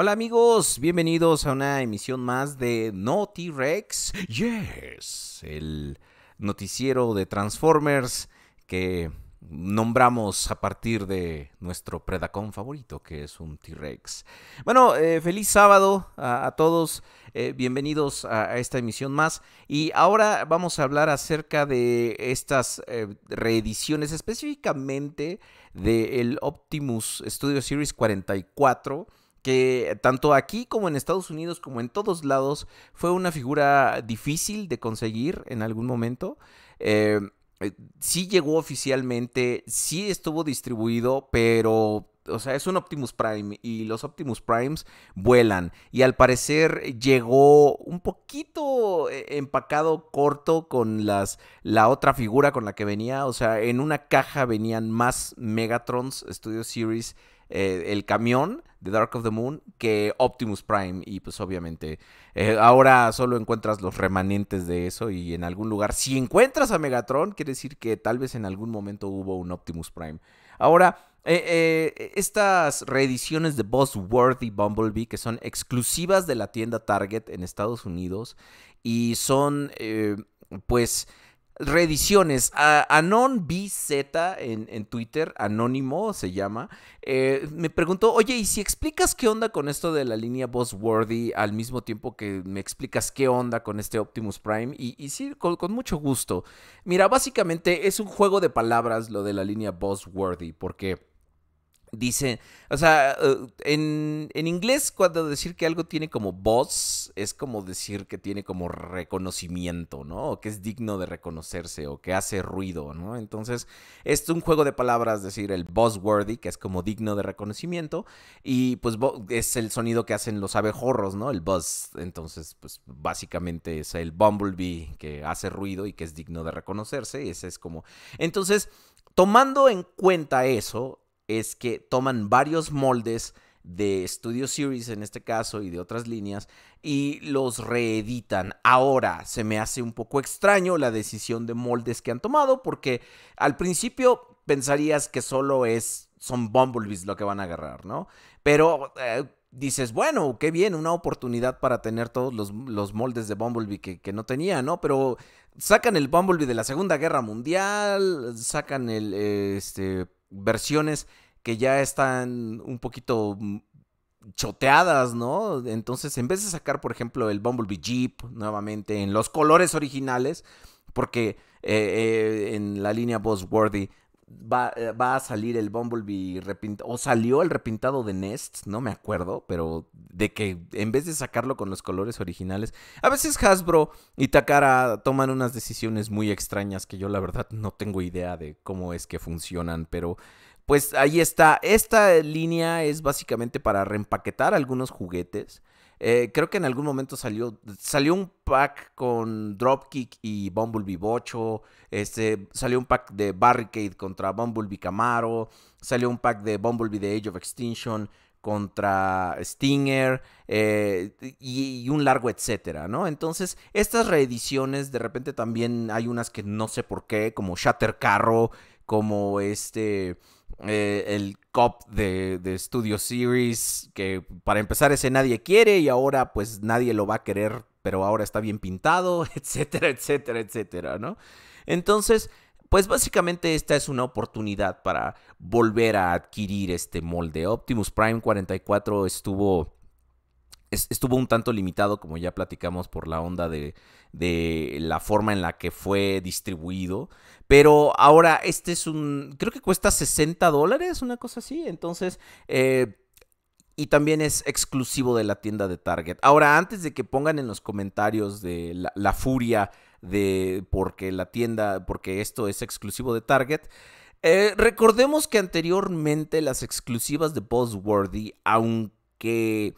Hola amigos, bienvenidos a una emisión más de No t Rex. Yes, el noticiero de Transformers que nombramos a partir de nuestro predacón favorito, que es un T-Rex. Bueno, eh, feliz sábado a, todos, eh, bienvenidos a, esta emisión más. Y ahora vamos a hablar acerca de estas eh, reediciones, específicamente del Optimus Studio Series 44 que tanto aquí como en Estados Unidos, como en todos lados, fue una figura difícil de conseguir en algún momento. Si eh, eh, sí llegó oficialmente, sí estuvo distribuido, pero o sea, es un Optimus Prime y los Optimus Primes vuelan. Y al parecer llegó un poquito eh, empacado corto con las, la otra figura con la que venía. O sea, en una caja venían más Megatrons Studio Series, el camión. The Dark of the Moon que Optimus Prime. Y pues obviamente eh, ahora solo encuentras los remanentes de eso y en algún lugar, si encuentras a Megatron, quiere decir que tal vez en algún momento hubo un Optimus Prime. Ahora, eh, eh, estas reediciones de Buzzworthy Bumblebee que son exclusivas de la tienda Target en Estados Unidos y son pues reediciones. A Anon en, en, Twitter, anónimo se llama, eh, me preguntó, oye, ¿y si explicas qué onda con esto de la línea Buzzworthy al mismo tiempo que me explicas qué onda con este Optimus Prime? Y, sí, con, con, mucho gusto. Mira, básicamente es un juego de palabras lo de la línea Buzzworthy, porque... Dice, o sea, eh, en, inglés cuando decir que algo tiene como voz es como decir que tiene como reconocimiento, ¿no? O que es digno de reconocerse o que hace ruido, ¿no? Entonces, es un juego de palabras, decir el buzzworthy, que es como digno de reconocimiento, y pues es el sonido que hacen los abejorros, ¿no? El buzz. Entonces, pues básicamente es el bumblebee que hace ruido y que es digno de reconocerse, y ese es como... Entonces, tomando en cuenta eso, es que toman varios moldes de Studio Series en este caso y de otras líneas y los reeditan. Ahora se me hace un poco extraño la decisión de moldes que han tomado porque al principio pensarías que solo es son bumblebees lo que van a agarrar, ¿no? Pero eh, dices, bueno, qué bien, una oportunidad para tener todos los, moldes de Bumblebee que, que, no tenía, ¿no? Pero sacan el Bumblebee de la Segunda Guerra Mundial, sacan el, este, versiones que ya están un poquito mm, choteadas, ¿no? Entonces, en vez de sacar, por ejemplo, el Bumblebee Jeep nuevamente en los colores originales, porque eh, eh, en la línea Worthy eh, va, a salir el Bumblebee repintado, o salió el repintado de Nest, no me acuerdo, pero de que en vez de sacarlo con los colores originales, a veces Hasbro y Takara toman unas decisiones muy extrañas que yo la verdad no tengo idea de cómo es que funcionan, pero pues ahí está, esta línea es básicamente para reempaquetar algunos juguetes. Eh, creo que en algún momento salió, salió un pack con Dropkick y Bumblebee Bocho. Este, salió un pack de Barricade contra Bumblebee Camaro. Salió un pack de Bumblebee The Age of Extinction contra Stinger eh, y, un largo etcétera, ¿no? Entonces, estas reediciones, de repente también hay unas que no sé por qué, como Shatter Carro, como este... Eh, el cop de, de, Studio Series, que para empezar ese nadie quiere y ahora pues nadie lo va a querer, pero ahora está bien pintado, etcétera, etcétera, etcétera, ¿no? Entonces, pues básicamente esta es una oportunidad para volver a adquirir este molde. Optimus Prime 44 estuvo estuvo un tanto limitado, como ya platicamos, por la onda de, de, la forma en la que fue distribuido. Pero ahora este es un, creo que cuesta 60 dólares, una cosa así. Entonces, eh, y también es exclusivo de la tienda de Target. Ahora, antes de que pongan en los comentarios de la, furia de porque la tienda, porque esto es exclusivo de Target. Eh, recordemos que anteriormente las exclusivas de Buzzworthy, aunque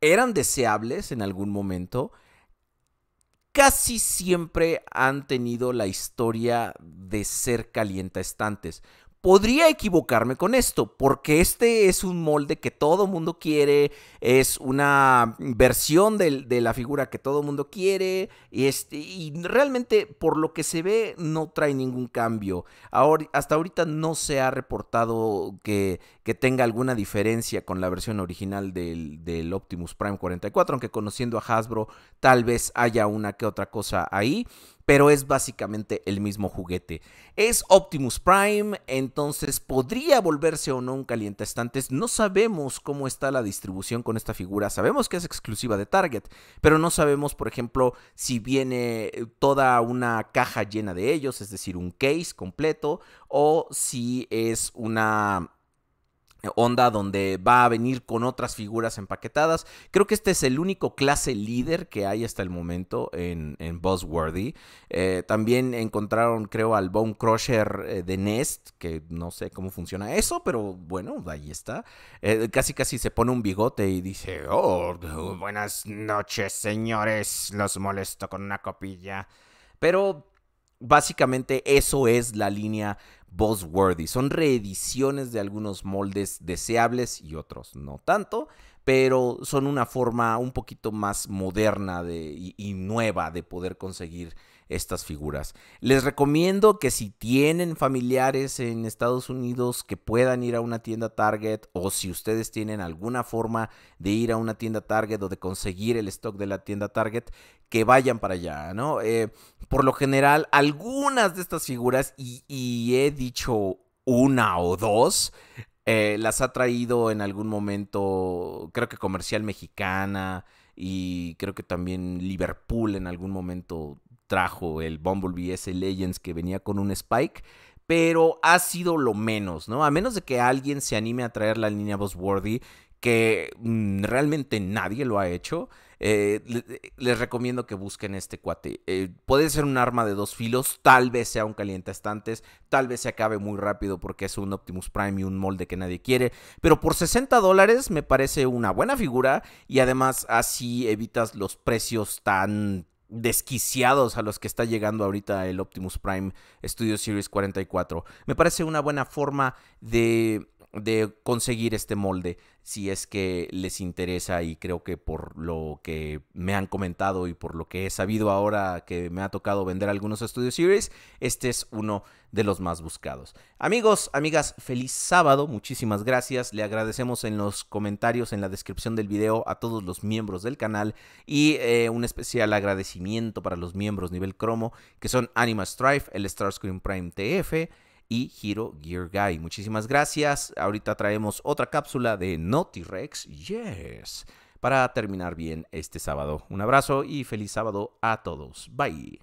eran deseables en algún momento, casi siempre han tenido la historia de ser calientaestantes. Podría equivocarme con esto, porque este es un molde que todo mundo quiere, es una versión de, la figura que todo mundo quiere, y, este, y realmente por lo que se ve no trae ningún cambio. hasta ahorita no se ha reportado que, que tenga alguna diferencia con la versión original del, del Optimus Prime 44, aunque conociendo a Hasbro tal vez haya una que otra cosa ahí pero es básicamente el mismo juguete. Es Optimus Prime, entonces podría volverse o no un caliente estantes. No sabemos cómo está la distribución con esta figura. Sabemos que es exclusiva de Target, pero no sabemos, por ejemplo, si viene eh, toda una caja llena de ellos, es decir, un case completo, o si es una onda donde va a venir con otras figuras empaquetadas. Creo que este es el único clase líder que hay hasta el momento en, en Buzzworthy. Eh, también encontraron, creo, al Bone Crusher eh, de Nest, que no sé cómo funciona eso, pero bueno, ahí está. Eh, casi casi se pone un bigote y dice, oh, buenas noches señores, los molesto con una copilla. Pero básicamente eso es la línea Buzzworthy. Son reediciones de algunos moldes deseables y otros no tanto, pero son una forma un poquito más moderna y, nueva de poder conseguir estas figuras. Les recomiendo que si tienen familiares en Estados Unidos que puedan ir a una tienda Target o si ustedes tienen alguna forma de ir a una tienda Target o de conseguir el stock de la tienda Target, que vayan para allá, ¿no? Eh, por lo general, algunas de estas figuras, y, he dicho una o dos, eh, las ha traído en algún momento, creo que comercial mexicana y creo que también Liverpool en algún momento trajo el Bumblebee S Legends que venía con un Spike, pero ha sido lo menos, ¿no? A menos de que alguien se anime a traer la línea Bossworthy. que mm, realmente nadie lo ha hecho. Eh, les recomiendo que busquen este cuate. Eh, puede ser un arma de dos filos, tal vez sea un caliente estantes. tal vez se acabe muy rápido porque es un Optimus Prime y un molde que nadie quiere, pero por 60 dólares me parece una buena figura y además así evitas los precios tan desquiciados a los que está llegando ahorita el Optimus Prime Studio Series 44. Me parece una buena forma de de conseguir este molde si es que les interesa y creo que por lo que me han comentado y por lo que he sabido ahora que me ha tocado vender algunos Studio Series, este es uno de los más buscados. Amigos, amigas, feliz sábado, muchísimas gracias, le agradecemos en los comentarios, en la descripción del video a todos los miembros del canal y eh, un especial agradecimiento para los miembros nivel cromo que son Anima Strife, el screen Prime TF, y Hiro Gear Guy. Muchísimas gracias. Ahorita traemos otra cápsula de Rex. Yes. Para terminar bien este sábado. Un abrazo y feliz sábado a todos. Bye.